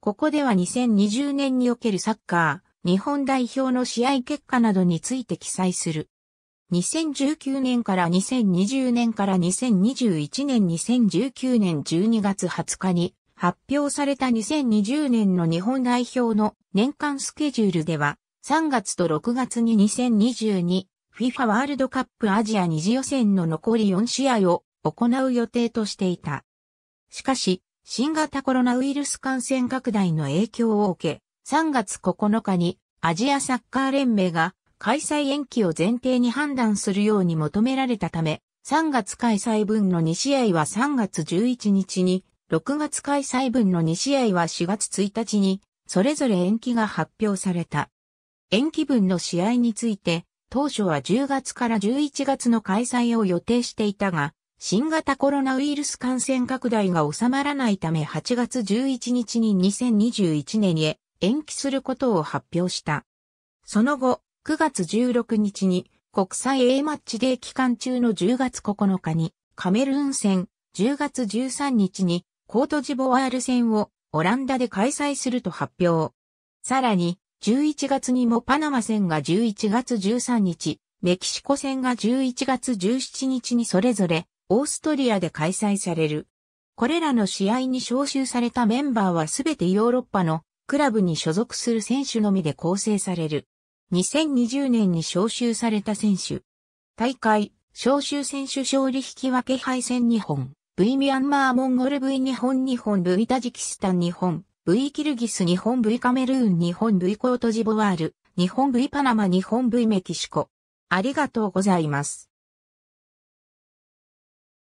ここでは2020年におけるサッカー、日本代表の試合結果などについて記載する。2019年から2020年から2021年2019年12月20日に発表された2020年の日本代表の年間スケジュールでは3月と6月に 2022FIFA ワールドカップアジア2次予選の残り4試合を行う予定としていた。しかし、新型コロナウイルス感染拡大の影響を受け、3月9日にアジアサッカー連盟が開催延期を前提に判断するように求められたため、3月開催分の2試合は3月11日に、6月開催分の2試合は4月1日に、それぞれ延期が発表された。延期分の試合について、当初は10月から11月の開催を予定していたが、新型コロナウイルス感染拡大が収まらないため8月11日に2021年へ延期することを発表した。その後、9月16日に国際 A マッチデー期間中の10月9日にカメルーン戦、10月13日にコートジボワール戦をオランダで開催すると発表。さらに、11月にもパナマ戦が11月13日、メキシコ戦が11月17日にそれぞれオーストリアで開催される。これらの試合に招集されたメンバーはすべてヨーロッパのクラブに所属する選手のみで構成される。2020年に招集された選手。大会、招集選手勝利引き分け敗戦2本。V ミャンマーモンゴル V 日本日本 V タジキスタン日本 V キルギス日本 V カメルーン日本 V コートジボワール日本 V パナマ日本 V メキシコありがとうございます。